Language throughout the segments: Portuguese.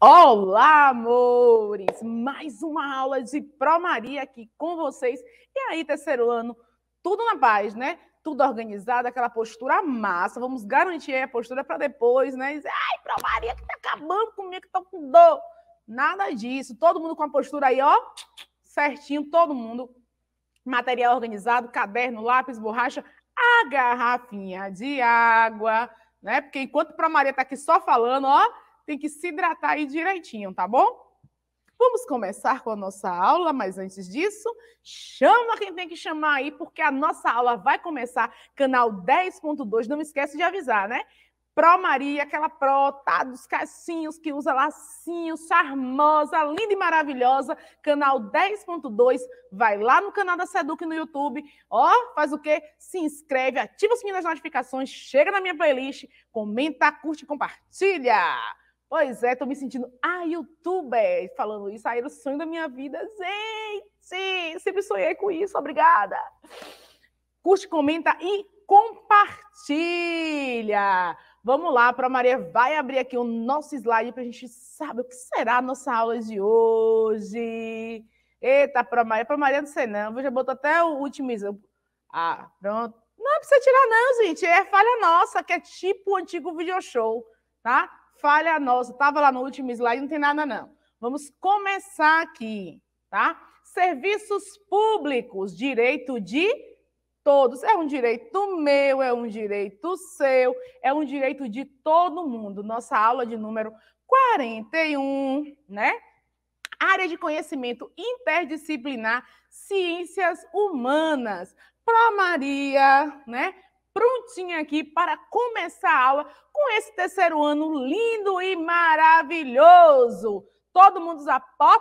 Olá, amores! Mais uma aula de Pro Maria aqui com vocês. E aí, terceiro ano, tudo na paz, né? Tudo organizado, aquela postura massa. Vamos garantir a postura para depois, né? Dizer, ai, Pro Maria, que tá acabando comigo, que tô com dor. Nada disso. Todo mundo com a postura aí, ó, certinho, todo mundo. Material organizado, caderno, lápis, borracha, a garrafinha de água, né? Porque enquanto Pro Maria tá aqui só falando, ó tem que se hidratar aí direitinho, tá bom? Vamos começar com a nossa aula, mas antes disso, chama quem tem que chamar aí, porque a nossa aula vai começar, canal 10.2, não esquece de avisar, né? Pro Maria, aquela pro, tá, dos cacinhos, que usa lacinho, charmosa, linda e maravilhosa, canal 10.2, vai lá no canal da Seduc no YouTube, ó, faz o quê? Se inscreve, ativa o sininho das notificações, chega na minha playlist, comenta, curte e compartilha! Pois é, tô me sentindo. Ah, youtuber! Falando isso, aí era o sonho da minha vida. Gente, sempre sonhei com isso, obrigada. Curte, comenta e compartilha. Vamos lá, para Maria vai abrir aqui o nosso slide para a gente saber o que será a nossa aula de hoje. Eita, para Maria, para Maria não sei não, eu já botou até o último exemplo. Ah, pronto. Não precisa tirar não, gente, é falha nossa, que é tipo o antigo video show, tá? falha nossa. Estava lá no último slide, não tem nada, não. Vamos começar aqui, tá? Serviços públicos, direito de todos. É um direito meu, é um direito seu, é um direito de todo mundo. Nossa aula de número 41, né? Área de conhecimento interdisciplinar, ciências humanas. Pró Maria, né? prontinha aqui para começar a aula com esse terceiro ano lindo e maravilhoso. Todo mundo,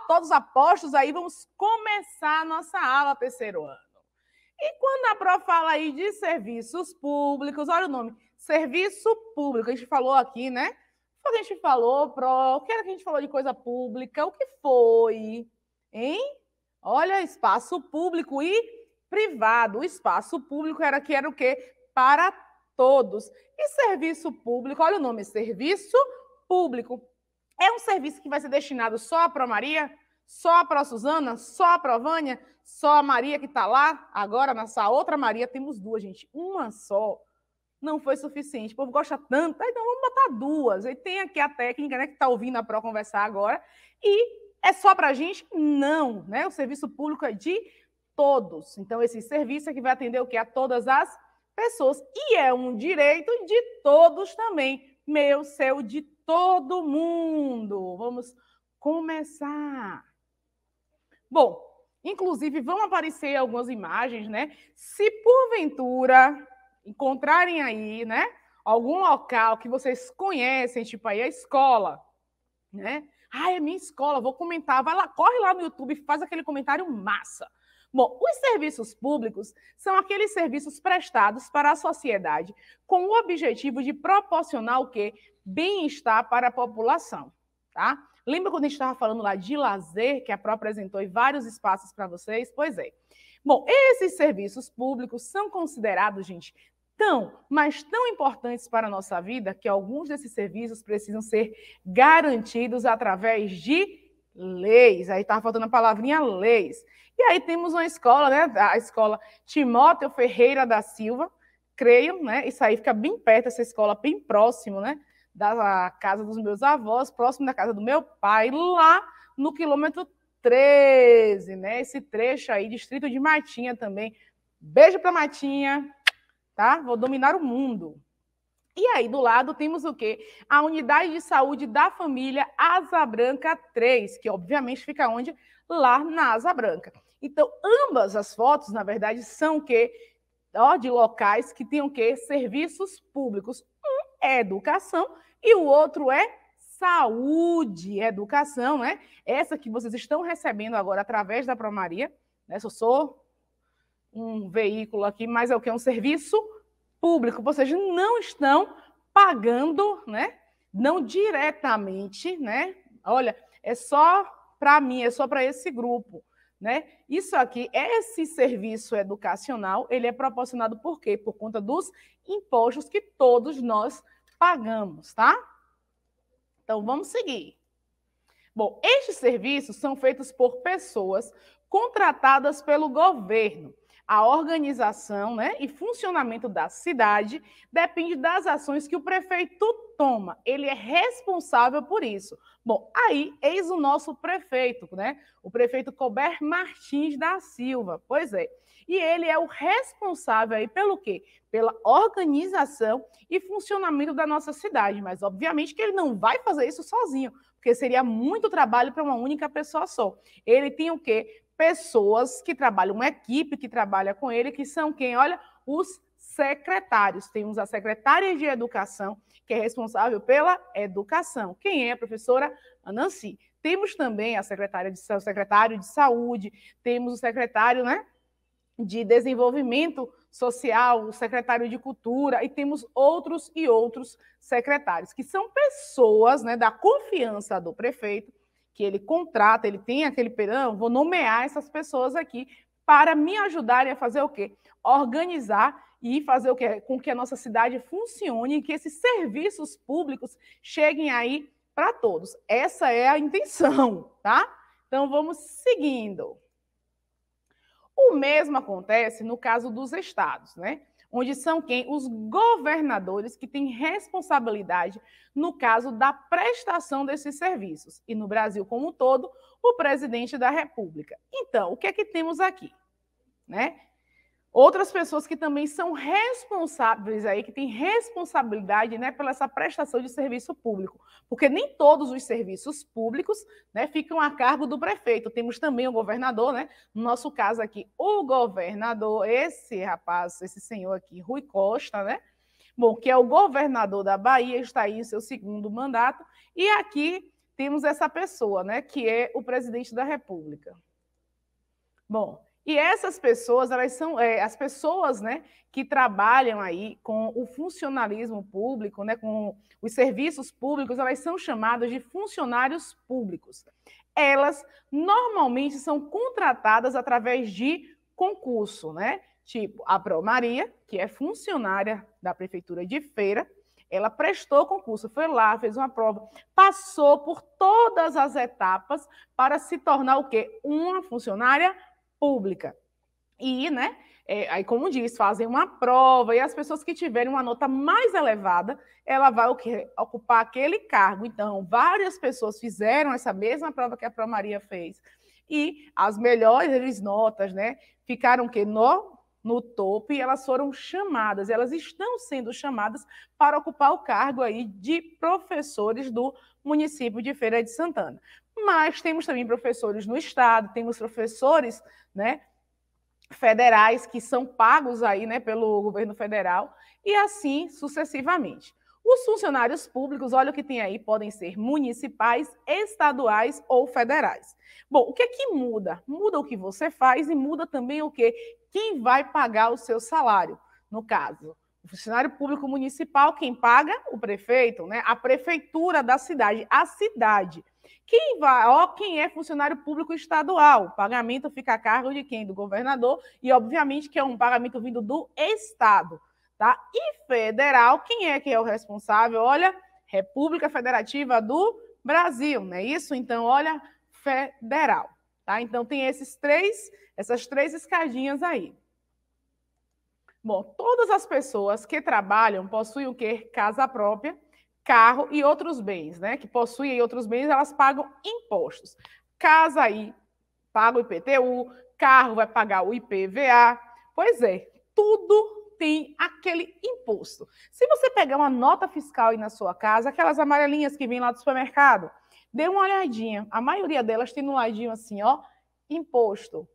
todos apostos aí, vamos começar a nossa aula terceiro ano. E quando a Pro fala aí de serviços públicos, olha o nome, serviço público, a gente falou aqui, né? O que a gente falou, Pro? O que era que a gente falou de coisa pública? O que foi? Hein? Olha, espaço público e privado. O espaço público era que era o quê? para todos. E serviço público, olha o nome, serviço público. É um serviço que vai ser destinado só à Pro Maria, só à a Suzana, só à a Vânia, só a Maria que está lá. Agora, nessa outra Maria, temos duas, gente. Uma só não foi suficiente. O povo gosta tanto, então vamos botar duas. E tem aqui a técnica, né, que está ouvindo a Pro conversar agora. E é só para a gente? Não, né? O serviço público é de todos. Então, esse serviço é que vai atender o que? A todas as pessoas. E é um direito de todos também, meu, céu de todo mundo. Vamos começar. Bom, inclusive vão aparecer algumas imagens, né? Se porventura encontrarem aí, né, algum local que vocês conhecem, tipo aí a escola, né? Ah, é minha escola, vou comentar. Vai lá, corre lá no YouTube, faz aquele comentário massa. Bom, os serviços públicos são aqueles serviços prestados para a sociedade com o objetivo de proporcionar o quê? Bem-estar para a população, tá? Lembra quando a gente estava falando lá de lazer, que a Pro apresentou em vários espaços para vocês? Pois é. Bom, esses serviços públicos são considerados, gente, tão, mas tão importantes para a nossa vida que alguns desses serviços precisam ser garantidos através de leis. Aí estava faltando a palavrinha leis. E aí temos uma escola, né? A escola Timóteo Ferreira da Silva, creio, né? Isso aí fica bem perto, essa escola, bem próximo, né? Da casa dos meus avós, próximo da casa do meu pai, lá no quilômetro 13, né? Esse trecho aí, distrito de Matinha também. Beijo para Matinha, tá? Vou dominar o mundo. E aí, do lado, temos o quê? A unidade de saúde da família Asa Branca 3, que obviamente fica onde? Lá na Asa Branca. Então, ambas as fotos, na verdade, são o quê? Ó, de locais que têm o quê? Serviços públicos. Um é educação e o outro é saúde, educação, né? Essa que vocês estão recebendo agora através da Promaria, né? eu sou um veículo aqui, mas é o que? Um serviço público público, ou seja, não estão pagando, né? Não diretamente, né? Olha, é só para mim, é só para esse grupo, né? Isso aqui, esse serviço educacional, ele é proporcionado por quê? Por conta dos impostos que todos nós pagamos, tá? Então vamos seguir. Bom, estes serviços são feitos por pessoas contratadas pelo governo a organização né, e funcionamento da cidade depende das ações que o prefeito toma. Ele é responsável por isso. Bom, aí eis o nosso prefeito, né? O prefeito Colbert Martins da Silva. Pois é. E ele é o responsável aí pelo quê? Pela organização e funcionamento da nossa cidade. Mas, obviamente, que ele não vai fazer isso sozinho, porque seria muito trabalho para uma única pessoa só. Ele tem o quê? pessoas que trabalham, uma equipe que trabalha com ele, que são quem? Olha, os secretários. Temos a secretária de Educação, que é responsável pela educação. Quem é a professora? A Temos também a secretária de, o secretário de Saúde, temos o secretário né, de Desenvolvimento Social, o secretário de Cultura, e temos outros e outros secretários, que são pessoas né, da confiança do prefeito, que ele contrata, ele tem aquele perão, ah, vou nomear essas pessoas aqui para me ajudarem a fazer o quê? Organizar e fazer o quê? Com que a nossa cidade funcione e que esses serviços públicos cheguem aí para todos. Essa é a intenção, tá? Então vamos seguindo. O mesmo acontece no caso dos estados, né? onde são quem? Os governadores que têm responsabilidade no caso da prestação desses serviços. E no Brasil como um todo, o presidente da República. Então, o que é que temos aqui? Né? outras pessoas que também são responsáveis aí, que têm responsabilidade né, pela essa prestação de serviço público, porque nem todos os serviços públicos né, ficam a cargo do prefeito. Temos também o governador, né? No nosso caso aqui, o governador, esse rapaz, esse senhor aqui, Rui Costa, né? Bom, que é o governador da Bahia, está aí em seu segundo mandato, e aqui temos essa pessoa, né, que é o presidente da República. Bom, e essas pessoas, elas são é, as pessoas né, que trabalham aí com o funcionalismo público, né, com os serviços públicos, elas são chamadas de funcionários públicos. Elas normalmente são contratadas através de concurso, né? Tipo, a Maria que é funcionária da Prefeitura de Feira, ela prestou concurso, foi lá, fez uma prova, passou por todas as etapas para se tornar o quê? Uma funcionária pública. E, né, é, aí como diz, fazem uma prova e as pessoas que tiverem uma nota mais elevada, ela vai o quê? ocupar aquele cargo. Então, várias pessoas fizeram essa mesma prova que a Pro Maria fez. E as melhores notas, né, ficaram que no no topo e elas foram chamadas, elas estão sendo chamadas para ocupar o cargo aí de professores do município de Feira de Santana mas temos também professores no estado, temos professores, né, federais que são pagos aí, né, pelo governo federal e assim sucessivamente. Os funcionários públicos, olha o que tem aí, podem ser municipais, estaduais ou federais. Bom, o que é que muda? Muda o que você faz e muda também o que quem vai pagar o seu salário, no caso. O funcionário público municipal, quem paga? O prefeito, né? A prefeitura da cidade, a cidade. Quem vai, ó, quem é funcionário público estadual, o pagamento fica a cargo de quem? Do governador, e obviamente que é um pagamento vindo do Estado, tá? E federal, quem é que é o responsável? Olha, República Federativa do Brasil, não é isso? Então, olha, federal, tá? Então tem esses três, essas três escadinhas aí. Bom, todas as pessoas que trabalham possuem o quê? Casa própria carro e outros bens, né? Que possuem outros bens, elas pagam impostos. Casa aí paga o IPTU, carro vai pagar o IPVA. Pois é, tudo tem aquele imposto. Se você pegar uma nota fiscal aí na sua casa, aquelas amarelinhas que vêm lá do supermercado, dê uma olhadinha. A maioria delas tem no ladinho assim, ó, imposto,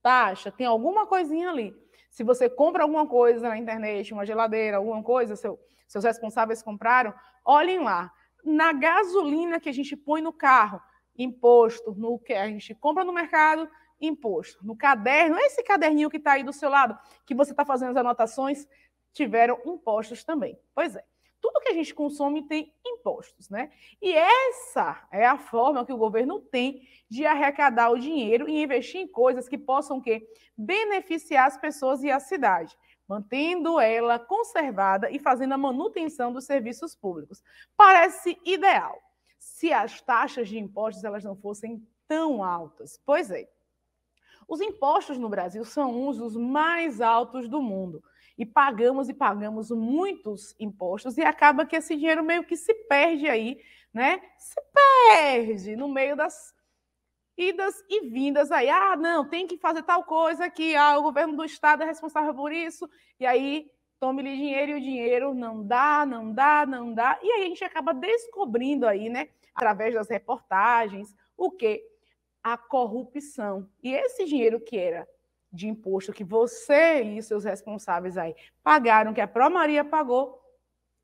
taxa, tem alguma coisinha ali. Se você compra alguma coisa na internet, uma geladeira, alguma coisa, seu, seus responsáveis compraram, Olhem lá, na gasolina que a gente põe no carro, imposto, no que a gente compra no mercado, imposto. No caderno, esse caderninho que está aí do seu lado, que você está fazendo as anotações, tiveram impostos também. Pois é tudo que a gente consome tem impostos, né? E essa é a forma que o governo tem de arrecadar o dinheiro e investir em coisas que possam que beneficiar as pessoas e a cidade mantendo ela conservada e fazendo a manutenção dos serviços públicos. Parece ideal, se as taxas de impostos elas não fossem tão altas. Pois é. Os impostos no Brasil são uns dos mais altos do mundo. E pagamos e pagamos muitos impostos e acaba que esse dinheiro meio que se perde aí, né? Se perde no meio das idas e vindas aí. Ah, não, tem que fazer tal coisa aqui, ah, o governo do estado é responsável por isso, e aí tome-lhe dinheiro e o dinheiro não dá, não dá, não dá. E aí a gente acaba descobrindo aí, né, através das reportagens, o que? A corrupção. E esse dinheiro que era de imposto que você e seus responsáveis aí pagaram, que a pró Maria pagou,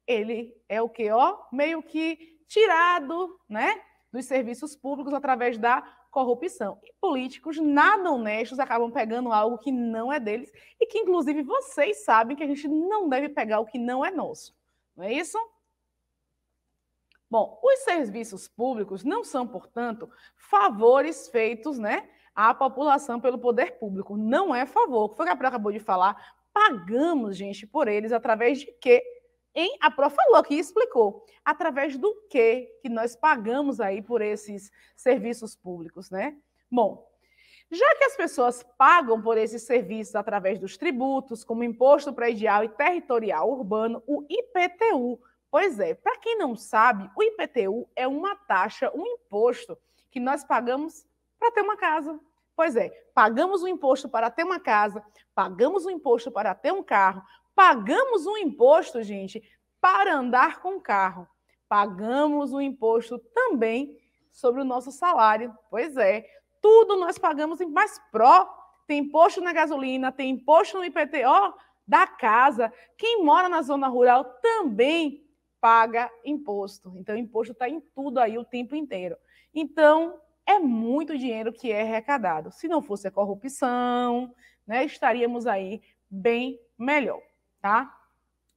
ele é o que, ó, meio que tirado, né, dos serviços públicos através da corrupção. E políticos nada honestos acabam pegando algo que não é deles e que, inclusive, vocês sabem que a gente não deve pegar o que não é nosso. Não é isso? Bom, os serviços públicos não são, portanto, favores feitos né, à população pelo poder público. Não é favor. Foi o que a Pró acabou de falar. Pagamos, gente, por eles através de quê? Em A Pro falou que explicou através do que que nós pagamos aí por esses serviços públicos, né? Bom, já que as pessoas pagam por esses serviços através dos tributos, como imposto predial e territorial urbano, o IPTU. Pois é, para quem não sabe, o IPTU é uma taxa, um imposto que nós pagamos para ter uma casa. Pois é, pagamos o um imposto para ter uma casa, pagamos o um imposto para ter um carro, Pagamos um imposto, gente, para andar com carro. Pagamos um imposto também sobre o nosso salário. Pois é, tudo nós pagamos em mais pró. Tem imposto na gasolina, tem imposto no IPTO da casa. Quem mora na zona rural também paga imposto. Então, imposto está em tudo aí o tempo inteiro. Então, é muito dinheiro que é arrecadado. Se não fosse a corrupção, né, estaríamos aí bem melhor tá?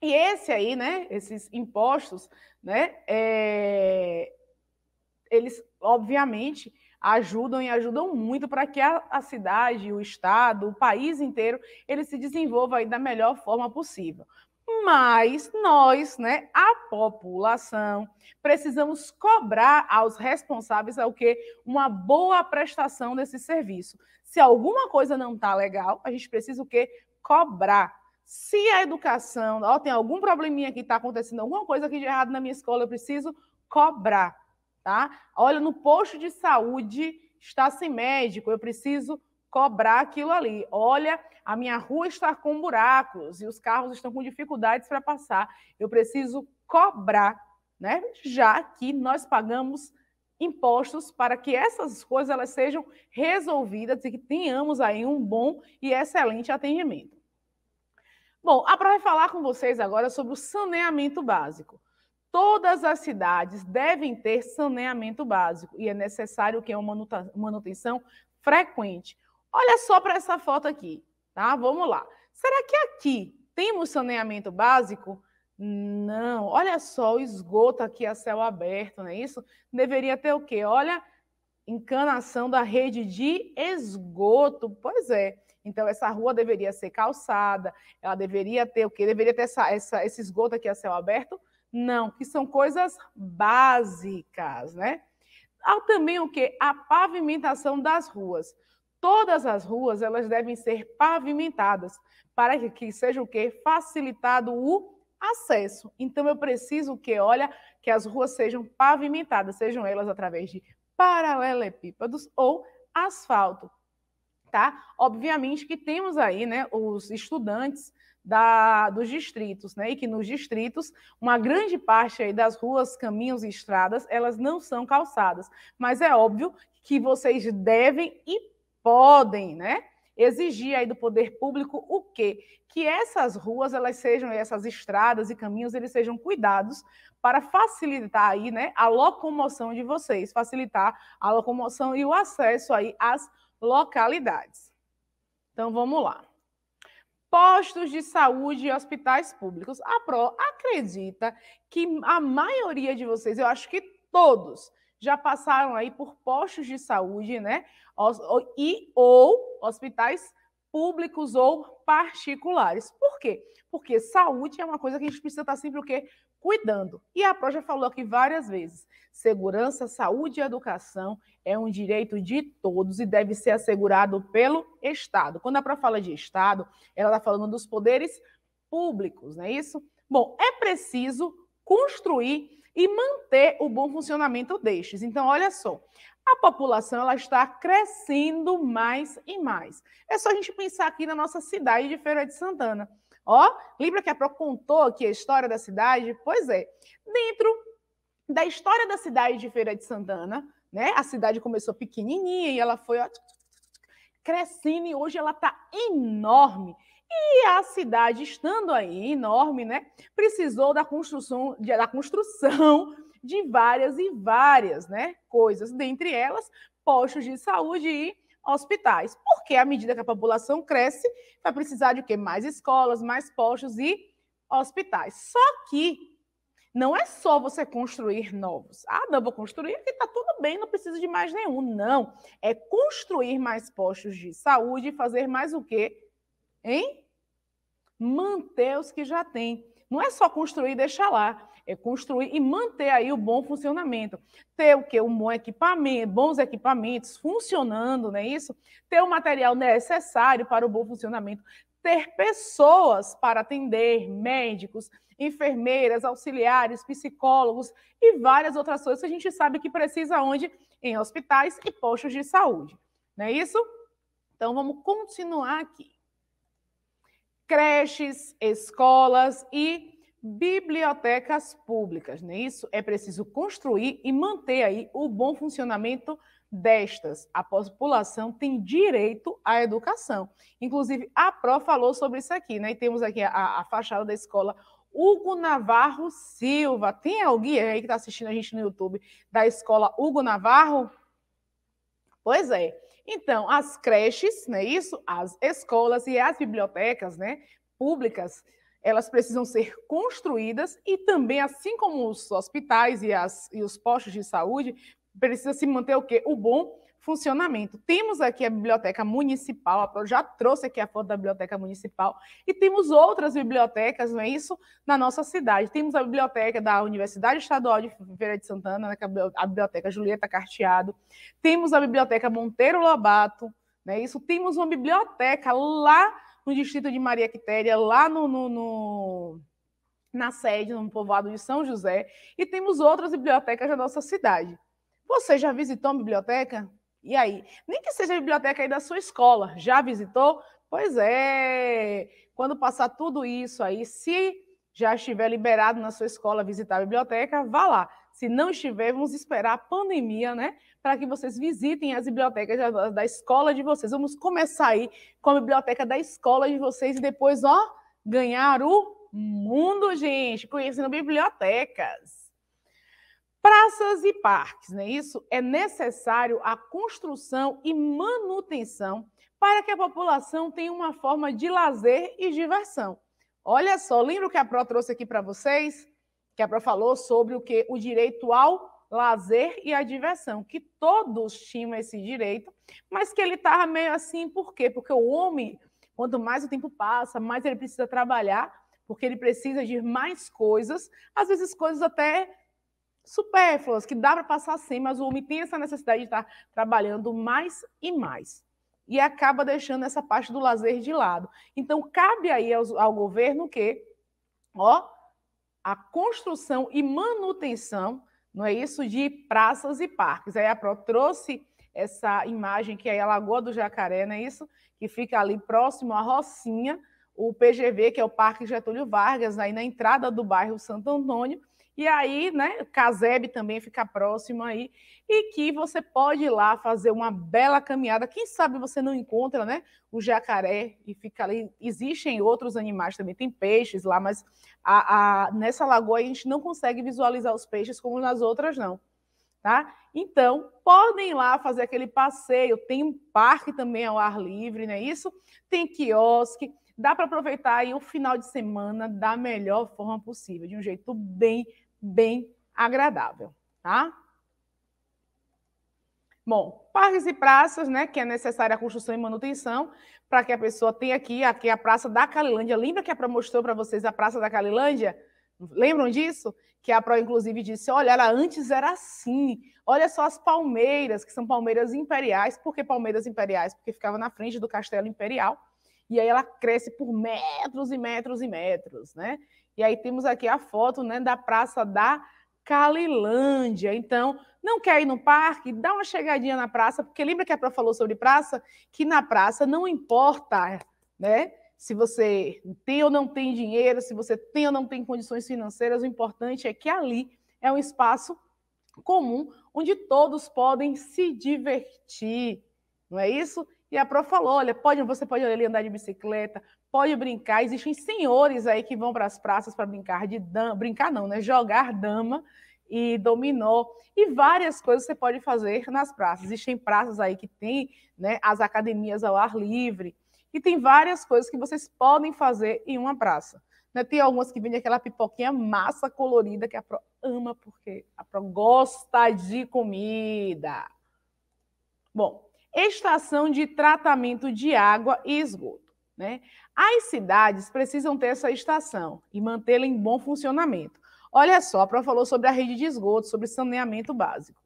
E esse aí, né, esses impostos, né, é, eles obviamente ajudam e ajudam muito para que a, a, cidade, o estado, o país inteiro, ele se desenvolva aí da melhor forma possível. Mas nós, né, a população, precisamos cobrar aos responsáveis ao que uma boa prestação desse serviço. Se alguma coisa não está legal, a gente precisa o quê? Cobrar se a educação, ó, tem algum probleminha que está acontecendo, alguma coisa aqui de errado na minha escola, eu preciso cobrar, tá? Olha, no posto de saúde está sem médico, eu preciso cobrar aquilo ali. Olha, a minha rua está com buracos e os carros estão com dificuldades para passar. Eu preciso cobrar, né? Já que nós pagamos impostos para que essas coisas elas sejam resolvidas e que tenhamos aí um bom e excelente atendimento. Bom, a ah, para falar com vocês agora sobre o saneamento básico. Todas as cidades devem ter saneamento básico e é necessário que é uma manutenção frequente. Olha só para essa foto aqui, tá? Vamos lá. Será que aqui temos saneamento básico? Não, olha só o esgoto aqui a céu aberto, não é isso? Deveria ter o quê? Olha, encanação da rede de esgoto. Pois é. Então, essa rua deveria ser calçada, ela deveria ter o quê? Deveria ter essa, essa, esse esgoto aqui a céu aberto? Não, que são coisas básicas, né? Há também o quê? A pavimentação das ruas. Todas as ruas, elas devem ser pavimentadas, para que, que seja o quê? Facilitado o acesso. Então, eu preciso que, olha, que as ruas sejam pavimentadas, sejam elas através de paralelepípedos ou asfalto tá? Obviamente que temos aí, né, os estudantes da, dos distritos, né? E que nos distritos, uma grande parte aí das ruas, caminhos e estradas, elas não são calçadas. Mas é óbvio que vocês devem e podem, né? Exigir aí do poder público o quê? Que essas ruas, elas sejam, essas estradas e caminhos, eles sejam cuidados para facilitar aí, né, a locomoção de vocês, facilitar a locomoção e o acesso aí às ruas localidades. Então vamos lá. Postos de saúde e hospitais públicos. A PRO acredita que a maioria de vocês, eu acho que todos, já passaram aí por postos de saúde, né? E ou hospitais públicos ou particulares. Por quê? Porque saúde é uma coisa que a gente precisa estar sempre o quê? cuidando. E a Pro já falou aqui várias vezes: segurança, saúde e educação é um direito de todos e deve ser assegurado pelo Estado. Quando a Pro fala de Estado, ela está falando dos poderes públicos, não é isso? Bom, é preciso construir e manter o bom funcionamento destes. Então, olha só, a população ela está crescendo mais e mais. É só a gente pensar aqui na nossa cidade de Feira de Santana. Ó, lembra que a Pro contou aqui a história da cidade? Pois é. Dentro da história da cidade de Feira de Santana, né? A cidade começou pequenininha e ela foi ó, crescendo e hoje ela está enorme. E a cidade, estando aí enorme, né, precisou da construção, da construção de várias e várias né, coisas, dentre elas postos de saúde e hospitais. Porque à medida que a população cresce, vai precisar de quê? Mais escolas, mais postos e hospitais. Só que não é só você construir novos. Ah, não, vou construir aqui, está tudo bem, não preciso de mais nenhum. Não. É construir mais postos de saúde e fazer mais o quê? Hein? Manter os que já tem. Não é só construir e deixar lá, é construir e manter aí o bom funcionamento. Ter o que? Um bom equipamento, bons equipamentos funcionando, não é isso? Ter o material necessário para o bom funcionamento, ter pessoas para atender, médicos, enfermeiras, auxiliares, psicólogos e várias outras coisas que a gente sabe que precisa onde? Em hospitais e postos de saúde. Não é isso? Então vamos continuar aqui creches, escolas e bibliotecas públicas, não é isso? É preciso construir e manter aí o bom funcionamento destas. A população tem direito à educação. Inclusive, a Pro falou sobre isso aqui, né? E temos aqui a, a fachada da escola Hugo Navarro Silva. Tem alguém aí que está assistindo a gente no YouTube da escola Hugo Navarro? Pois é. Então, as creches, né, isso, as escolas e as bibliotecas, né, públicas, elas precisam ser construídas e também, assim como os hospitais e, as, e os postos de saúde, precisa se manter o quê? O bom funcionamento. Temos aqui a biblioteca municipal, já trouxe aqui a foto da biblioteca municipal, e temos outras bibliotecas, não é isso, na nossa cidade. Temos a biblioteca da Universidade Estadual de Feira de Santana, né, é a biblioteca Julieta Carteado, temos a biblioteca Monteiro Lobato, não é isso, temos uma biblioteca lá no distrito de Maria Quitéria, lá no, no, no na sede, no povoado de São José, e temos outras bibliotecas da nossa cidade. Você já visitou uma biblioteca? E aí? Nem que seja a biblioteca aí da sua escola. Já visitou? Pois é. Quando passar tudo isso aí, se já estiver liberado na sua escola visitar a biblioteca, vá lá. Se não estiver, vamos esperar a pandemia, né? Para que vocês visitem as bibliotecas da, da, escola de vocês. Vamos começar aí com a biblioteca da escola de vocês e depois, ó, ganhar o mundo, gente, conhecendo bibliotecas. Praças e parques, né? Isso é necessário a construção e manutenção para que a população tenha uma forma de lazer e diversão. Olha só, lembra o que a Pro trouxe aqui para vocês? Que a Pro falou sobre o que o direito ao lazer e à diversão, que todos tinham esse direito, mas que ele estava meio assim, por quê? Porque o homem, quanto mais o tempo passa, mais ele precisa trabalhar, porque ele precisa de mais coisas, às vezes coisas até supérfluas, que dá para passar sem, mas o homem tem essa necessidade de estar tá trabalhando mais e mais. E acaba deixando essa parte do lazer de lado. Então, cabe aí ao, ao governo que, ó, a construção e manutenção, não é isso, de praças e parques. Aí a Pro trouxe essa imagem que é a Lagoa do Jacaré, não é isso? Que fica ali próximo à Rocinha, o PGV, que é o Parque Getúlio Vargas, aí na entrada do bairro Santo Antônio, e aí, né, Caseb também fica próximo aí, e que você pode ir lá fazer uma bela caminhada. Quem sabe você não encontra, né, o jacaré e fica ali. Existem outros animais também, tem peixes lá, mas a, a, nessa lagoa a gente não consegue visualizar os peixes como nas outras, não. Tá? Então, podem ir lá fazer aquele passeio. Tem um parque também ao ar livre, não é isso? Tem quiosque dá para aproveitar aí o final de semana da melhor forma possível, de um jeito bem bem agradável, tá? Bom, parques e praças, né, que é necessária a construção e manutenção para que a pessoa tenha aqui, aqui é a Praça da Calilândia. Lembra que a Pro mostrou para vocês a Praça da Calilândia? Lembram disso? Que a Pro, inclusive, disse: olha, ela antes era assim. Olha só as palmeiras, que são palmeiras imperiais. Por que palmeiras imperiais? Porque ficava na frente do Castelo Imperial. E aí ela cresce por metros e metros e metros, né? E aí temos aqui a foto né, da Praça da Calilândia. Então, não quer ir no parque? Dá uma chegadinha na praça, porque lembra que a Pró falou sobre praça? Que na praça não importa, né? Se você tem ou não tem dinheiro, se você tem ou não tem condições financeiras, o importante é que ali é um espaço comum onde todos podem se divertir, não é isso? E a Pró falou: olha, pode, você pode ali andar de bicicleta, pode brincar. Existem senhores aí que vão para as praças para brincar de dama, brincar não, né? Jogar dama e dominó e várias coisas você pode fazer nas praças. Existem praças aí que tem, né, as academias ao ar livre e tem várias coisas que vocês podem fazer em uma praça. Né? Tem algumas que vendem aquela pipoquinha massa colorida que a Pro ama porque a Pro gosta de comida. Bom, estação de tratamento de água e esgoto. Né? As cidades precisam ter essa estação e mantê-la em bom funcionamento. Olha só, a Pro falou sobre a rede de esgoto, sobre saneamento básico.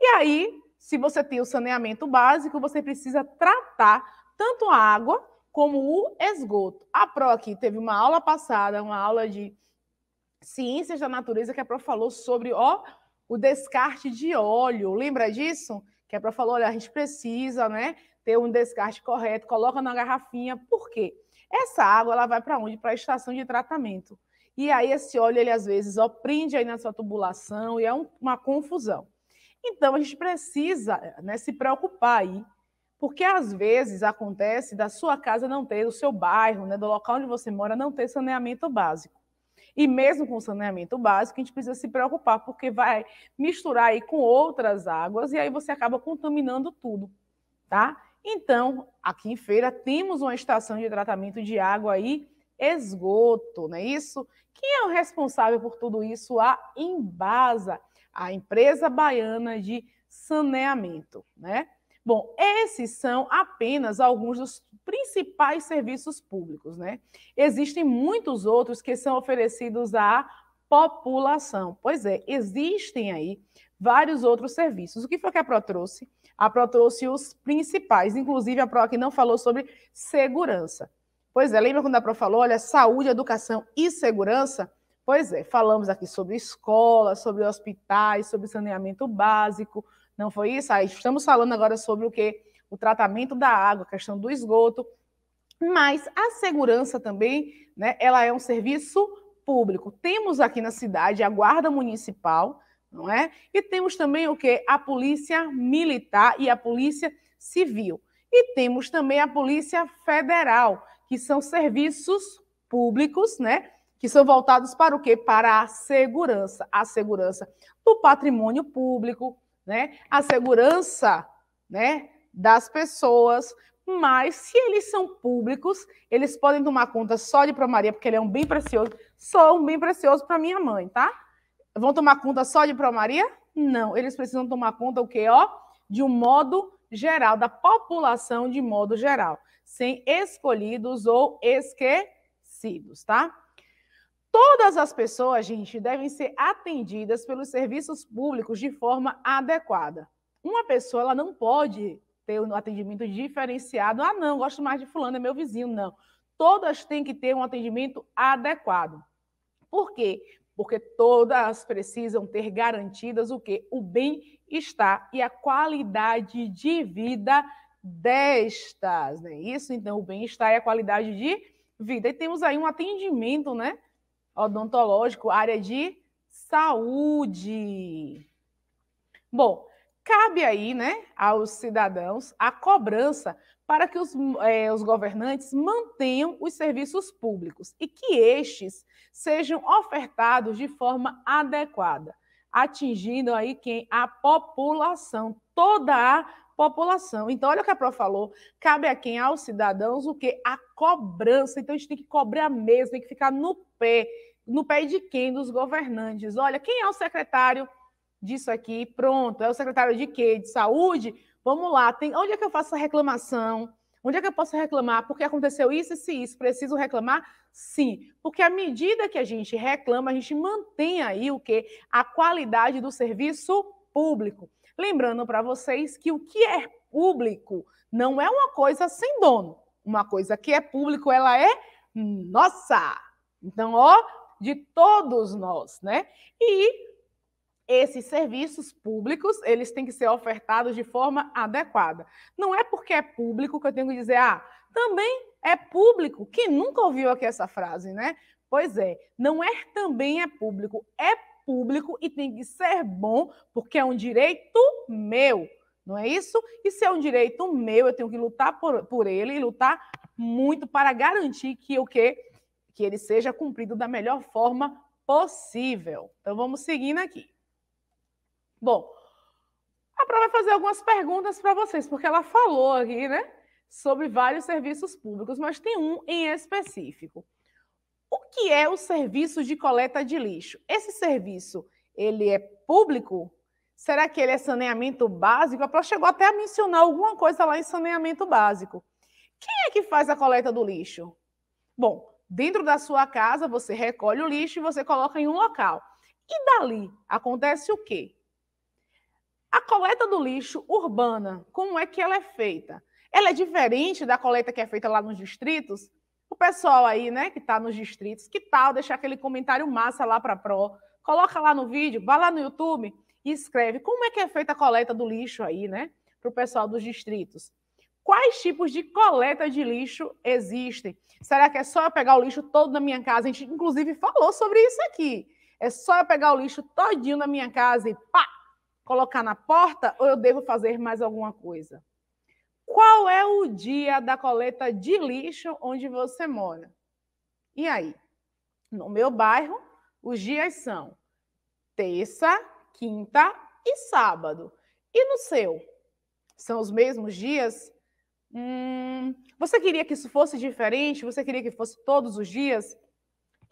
E aí, se você tem o saneamento básico, você precisa tratar tanto a água como o esgoto. A Pro aqui teve uma aula passada, uma aula de ciências da natureza, que a Pro falou sobre ó, o descarte de óleo. Lembra disso? Que a Pro falou, olha, a gente precisa, né? ter um descarte correto, coloca na garrafinha. Por quê? Essa água ela vai para onde? Para a estação de tratamento. E aí esse óleo, ele às vezes oprime aí na sua tubulação e é um, uma confusão. Então a gente precisa né, se preocupar aí, porque às vezes acontece da sua casa não ter, do seu bairro, né, do local onde você mora, não ter saneamento básico. E mesmo com saneamento básico, a gente precisa se preocupar, porque vai misturar aí com outras águas e aí você acaba contaminando tudo, tá? Então, aqui em Feira temos uma estação de tratamento de água e esgoto, não é isso? Quem é o responsável por tudo isso? A Embasa, a empresa baiana de saneamento, né? Bom, esses são apenas alguns dos principais serviços públicos, né? Existem muitos outros que são oferecidos à população. Pois é, existem aí vários outros serviços. O que foi que a Pro trouxe? A Pro trouxe os principais, inclusive a Pro aqui não falou sobre segurança. Pois é, lembra quando a Pro falou, olha, saúde, educação e segurança? Pois é, falamos aqui sobre escola, sobre hospitais, sobre saneamento básico, não foi isso? Aí estamos falando agora sobre o que? O tratamento da água, a questão do esgoto, mas a segurança também, né, ela é um serviço público. Temos aqui na cidade a Guarda Municipal, não é? E temos também o que? A polícia militar e a polícia civil. E temos também a polícia federal, que são serviços públicos, né? Que são voltados para o quê? Para a segurança, a segurança do patrimônio público, né? A segurança, né? Das pessoas, mas se eles são públicos, eles podem tomar conta só de Promaria, porque ele é um bem precioso, só um bem precioso para minha mãe, tá? Vão tomar conta só de Promaria? Não, eles precisam tomar conta o quê? Ó, de um modo geral, da população de modo geral, sem escolhidos ou esquecidos, tá? Todas as pessoas, gente, devem ser atendidas pelos serviços públicos de forma adequada. Uma pessoa ela não pode ter um atendimento diferenciado. Ah, não, gosto mais de fulano, é meu vizinho, não. Todas têm que ter um atendimento adequado. Por quê? porque todas precisam ter garantidas o que o bem-estar e a qualidade de vida destas, né? Isso então o bem-estar e a qualidade de vida. E temos aí um atendimento, né, odontológico, área de saúde. Bom, cabe aí, né, aos cidadãos a cobrança para que os, é, os governantes mantenham os serviços públicos e que estes sejam ofertados de forma adequada, atingindo aí quem a população, toda a população. Então, olha o que a Pro falou: cabe a quem? Aos cidadãos o quê A cobrança. Então, a gente tem que cobrar mesmo, tem que ficar no pé. No pé de quem? Dos governantes. Olha, quem é o secretário disso aqui? Pronto, é o secretário de quê? De saúde? Vamos lá, tem, onde é que eu faço a reclamação? Onde é que eu posso reclamar? Porque aconteceu isso, e se isso. Preciso reclamar? Sim. Porque à medida que a gente reclama, a gente mantém aí o que? A qualidade do serviço público. Lembrando para vocês que o que é público não é uma coisa sem dono. Uma coisa que é público, ela é nossa. Então, ó, de todos nós, né? E esses serviços públicos, eles têm que ser ofertados de forma adequada. Não é porque é público que eu tenho que dizer, ah, também é público. Quem nunca ouviu aqui essa frase, né? Pois é, não é também é público, é público e tem que ser bom, porque é um direito meu, não é isso? E se é um direito meu, eu tenho que lutar por, por ele e lutar muito para garantir que o que que ele seja cumprido da melhor forma possível. Então vamos seguindo aqui. Bom, a Pró vai fazer algumas perguntas para vocês, porque ela falou aqui, né, sobre vários serviços públicos, mas tem um em específico. O que é o serviço de coleta de lixo? Esse serviço, ele é público? Será que ele é saneamento básico? A Pró chegou até a mencionar alguma coisa lá em saneamento básico. Quem é que faz a coleta do lixo? Bom, dentro da sua casa, você recolhe o lixo e você coloca em um local. E dali acontece o quê? A coleta do lixo urbana, como é que ela é feita? Ela é diferente da coleta que é feita lá nos distritos? O pessoal aí, né, que está nos distritos, que tal deixar aquele comentário massa lá para a Pro? Coloca lá no vídeo, vai lá no YouTube e escreve como é que é feita a coleta do lixo aí, né, para o pessoal dos distritos. Quais tipos de coleta de lixo existem? Será que é só eu pegar o lixo todo na minha casa? A gente, inclusive, falou sobre isso aqui. É só eu pegar o lixo todinho na minha casa e pá, colocar na porta ou eu devo fazer mais alguma coisa? Qual é o dia da coleta de lixo onde você mora? E aí? No meu bairro, os dias são terça, quinta e sábado. E no seu? São os mesmos dias? Hum, você queria que isso fosse diferente? Você queria que fosse todos os dias?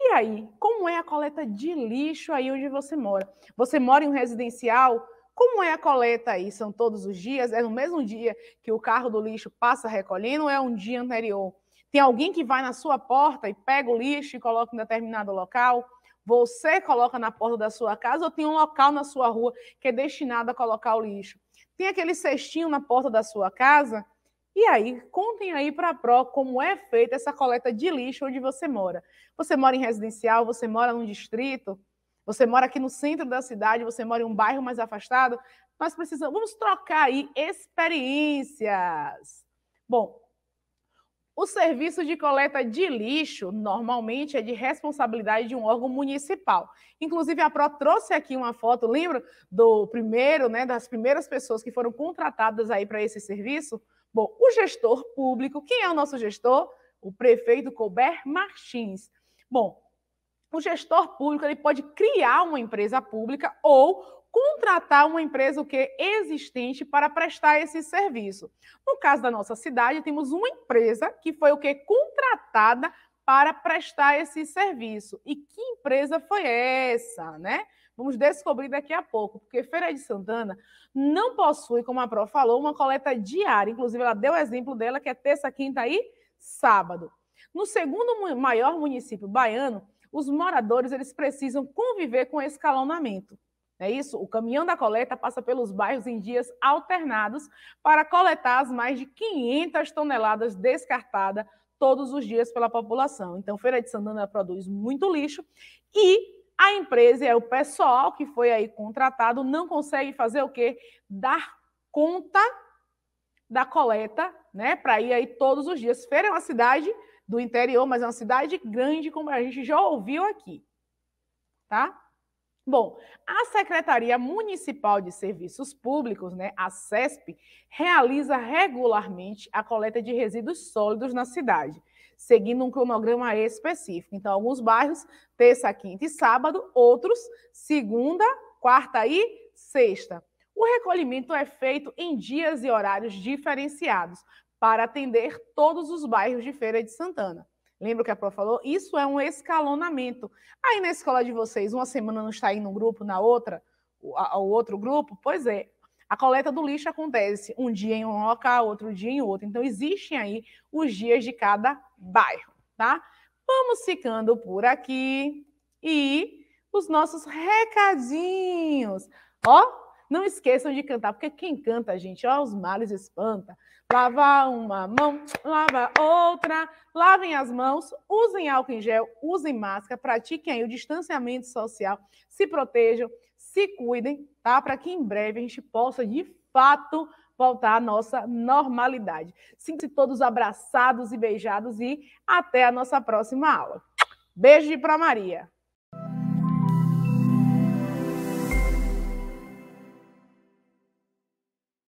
E aí, como é a coleta de lixo aí onde você mora? Você mora em um residencial? Como é a coleta aí? São todos os dias? É no mesmo dia que o carro do lixo passa recolhendo ou é um dia anterior? Tem alguém que vai na sua porta e pega o lixo e coloca em determinado local? Você coloca na porta da sua casa ou tem um local na sua rua que é destinado a colocar o lixo? Tem aquele cestinho na porta da sua casa? E aí, contem aí para a PRO como é feita essa coleta de lixo onde você mora. Você mora em residencial, você mora num distrito, você mora aqui no centro da cidade, você mora em um bairro mais afastado. Nós precisamos, vamos trocar aí experiências. Bom, o serviço de coleta de lixo normalmente é de responsabilidade de um órgão municipal. Inclusive, a Pro trouxe aqui uma foto, lembra, do primeiro, né, das primeiras pessoas que foram contratadas aí para esse serviço? Bom, o gestor público, quem é o nosso gestor? O prefeito Colbert Martins. Bom, o gestor público ele pode criar uma empresa pública ou contratar uma empresa o que existente para prestar esse serviço. No caso da nossa cidade, temos uma empresa que foi o que contratada para prestar esse serviço. E que empresa foi essa, né? Vamos descobrir daqui a pouco, porque Feira de Santana não possui, como a Pro falou, uma coleta diária. Inclusive, ela deu o exemplo dela que é terça, quinta e sábado. No segundo maior município baiano, os moradores eles precisam conviver com escalonamento. É isso? O caminhão da coleta passa pelos bairros em dias alternados para coletar as mais de 500 toneladas descartadas todos os dias pela população. Então, Feira de Santana produz muito lixo e a empresa é o pessoal que foi aí contratado não consegue fazer o quê? Dar conta da coleta, né, para ir aí todos os dias. Feira é uma cidade do interior, mas é uma cidade grande, como a gente já ouviu aqui. Tá? Bom, a Secretaria Municipal de Serviços Públicos, né, a SESP, realiza regularmente a coleta de resíduos sólidos na cidade, seguindo um cronograma específico. Então, alguns bairros, terça, quinta e sábado, outros, segunda, quarta e sexta. O recolhimento é feito em dias e horários diferenciados para atender todos os bairros de Feira de Santana. Lembra o que a Pro falou? Isso é um escalonamento. Aí na escola de vocês, uma semana não está aí no grupo, na outra, o outro grupo? Pois é. A coleta do lixo acontece um dia em um local, outro dia em outro. Então, existem aí os dias de cada bairro, tá? Vamos ficando por aqui. E os nossos recadinhos. Ó, não esqueçam de cantar, porque quem canta, gente, ó, os males espanta. Lava uma mão, lava outra. Lavem as mãos, usem álcool em gel, usem máscara, pratiquem o distanciamento social, se protejam, se cuidem, tá? Para que em breve a gente possa, de fato, voltar à nossa normalidade. sinto se todos abraçados e beijados e até a nossa próxima aula. Beijo para Maria.